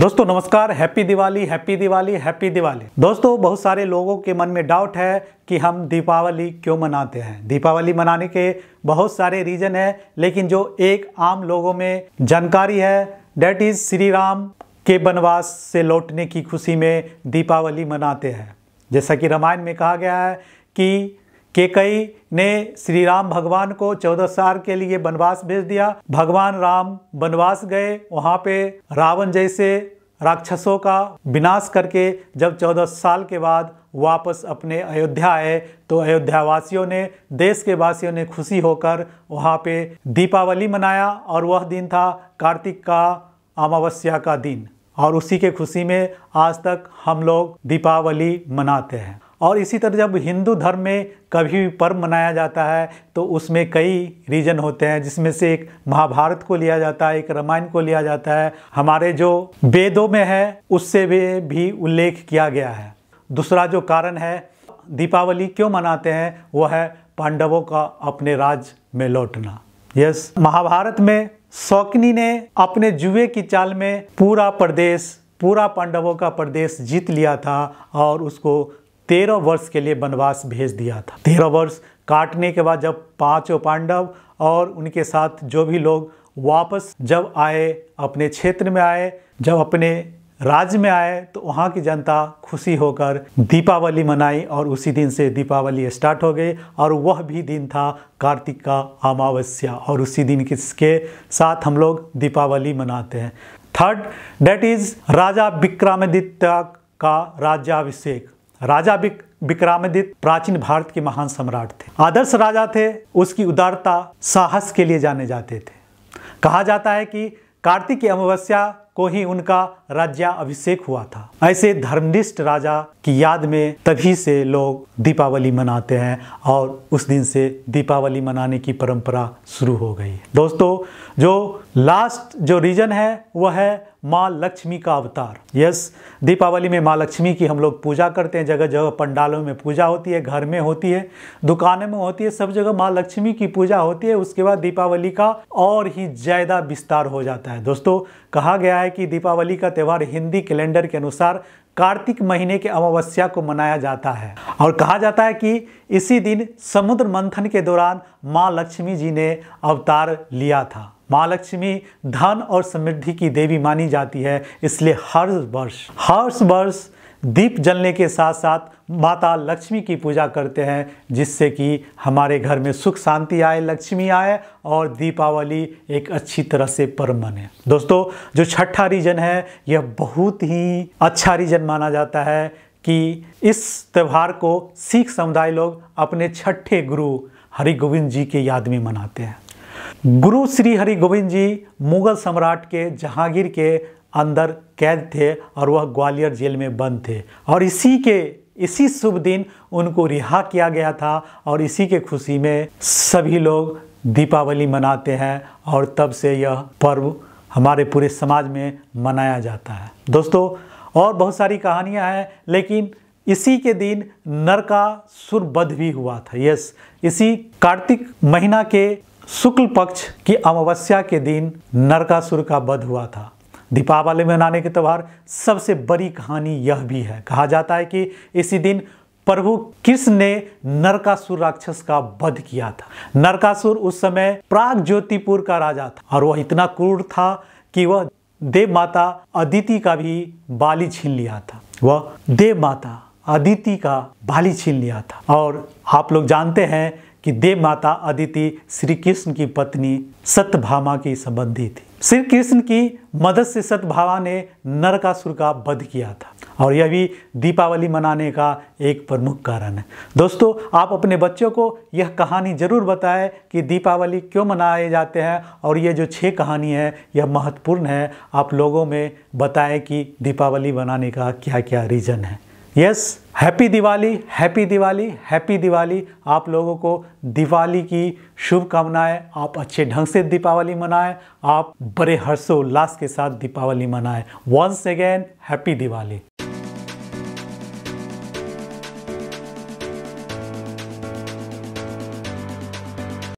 दोस्तों नमस्कार happy Diwali happy Diwali happy Diwali दोस्तों बहुत सारे लोगों के मन में डाउट है कि हम दीपावली क्यों मनाते हैं दीपावली मनाने के बहुत सारे रीज़न है लेकिन जो एक आम लोगों में जानकारी है डेट इज़ श्री राम के वनवास से लौटने की खुशी में दीपावली मनाते हैं जैसा कि रामायण में कहा गया है कि केकई ने श्री राम भगवान को चौदह साल के लिए वनवास भेज दिया भगवान राम वनवास गए वहाँ पे रावण जैसे राक्षसों का विनाश करके जब चौदह साल के बाद वापस अपने अयोध्या आए तो अयोध्या वासियों ने देश के वासियों ने खुशी होकर वहाँ पे दीपावली मनाया और वह दिन था कार्तिक का अमावस्या का दिन और उसी के खुशी में आज तक हम लोग दीपावली मनाते हैं और इसी तरह जब हिंदू धर्म में कभी भी पर्व मनाया जाता है तो उसमें कई रीजन होते हैं जिसमें से एक महाभारत को लिया जाता है एक रामायण को लिया जाता है हमारे जो वेदों में है उससे भी उल्लेख किया गया है दूसरा जो कारण है दीपावली क्यों मनाते हैं वह है पांडवों का अपने राज में लौटना यस महाभारत में शौकनी ने अपने जुए की चाल में पूरा प्रदेश पूरा पांडवों का प्रदेश जीत लिया था और उसको तेरह वर्ष के लिए वनवास भेज दिया था तेरह वर्ष काटने के बाद जब पांचों पांडव और उनके साथ जो भी लोग वापस जब आए अपने क्षेत्र में आए जब अपने राज्य में आए तो वहाँ की जनता खुशी होकर दीपावली मनाई और उसी दिन से दीपावली स्टार्ट हो गई और वह भी दिन था कार्तिक का अमावस्या और उसी दिन किसके साथ हम लोग दीपावली मनाते हैं थर्ड डेट इज़ राजा विक्रमादित्य का राज्याभिषेक राजा बिक विक्रमादित्य प्राचीन भारत के महान सम्राट थे आदर्श राजा थे उसकी उदारता साहस के लिए जाने जाते थे कहा जाता है कि कार्तिक की अमावस्या को ही उनका राज्याभिषेक हुआ था ऐसे धर्मनिष्ठ राजा की याद में तभी से लोग दीपावली मनाते हैं और उस दिन से दीपावली मनाने की परंपरा शुरू हो गई दोस्तों जो लास्ट जो रीजन है वह है माँ लक्ष्मी का अवतार यस दीपावली में माँ लक्ष्मी की हम लोग पूजा करते हैं जगह जगह पंडालों में पूजा होती है घर में होती है दुकानों में होती है सब जगह माँ लक्ष्मी की पूजा होती है उसके बाद दीपावली का और ही ज़्यादा विस्तार हो जाता है दोस्तों कहा गया है कि दीपावली का त्यौहार हिंदी कैलेंडर के अनुसार कार्तिक महीने के अमावस्या को मनाया जाता है और कहा जाता है कि इसी दिन समुद्र मंथन के दौरान माँ लक्ष्मी जी ने अवतार लिया था माँ लक्ष्मी धन और समृद्धि की देवी मानी जाती है इसलिए हर वर्ष हर वर्ष दीप जलने के साथ साथ माता लक्ष्मी की पूजा करते हैं जिससे कि हमारे घर में सुख शांति आए लक्ष्मी आए और दीपावली एक अच्छी तरह से पर्व मने दोस्तों जो छठा रीजन है यह बहुत ही अच्छा रीजन माना जाता है कि इस त्यौहार को सिख समुदाय लोग अपने छठे गुरु हरि गोविंद जी के याद में मनाते हैं गुरु श्री हरि गोविंद जी मुगल सम्राट के जहांगीर के अंदर कैद थे और वह ग्वालियर जेल में बंद थे और इसी के इसी शुभ दिन उनको रिहा किया गया था और इसी के खुशी में सभी लोग दीपावली मनाते हैं और तब से यह पर्व हमारे पूरे समाज में मनाया जाता है दोस्तों और बहुत सारी कहानियां हैं लेकिन इसी के दिन नरका वध भी हुआ था यस इसी कार्तिक महीना के शुक्ल पक्ष की अमावस्या के दिन नरकासुर का वध हुआ था दीपावली मनाने के त्यौहार सबसे बड़ी कहानी यह भी है कहा जाता है कि इसी दिन प्रभु कृष्ण ने नरकासुर राक्षस का वध किया था नरकासुर उस समय प्राग ज्योतिपुर का राजा था और वह इतना क्रूर था कि वह देव माता अदिति का भी बाली छीन लिया था वह देव माता अदिति का बाली छीन लिया था और आप लोग जानते हैं कि देव माता अदिति श्री कृष्ण की पत्नी सतभामा की संबंधी थी श्री कृष्ण की मदद से सतभामा ने नरकासुर का वध किया था और यह भी दीपावली मनाने का एक प्रमुख कारण है दोस्तों आप अपने बच्चों को यह कहानी जरूर बताएं कि दीपावली क्यों मनाए जाते हैं और ये जो छः कहानी है यह महत्वपूर्ण है आप लोगों में बताएं कि दीपावली मनाने का क्या क्या रीज़न है yes happy Diwali happy Diwali happy Diwali आप लोगों को दिवाली की शुभकामनाएं आप अच्छे ढंग से दीपावली मनाएं आप बड़े हर्षोल्लास के साथ दीपावली मनाएं वंस अगेन हैप्पी दिवाली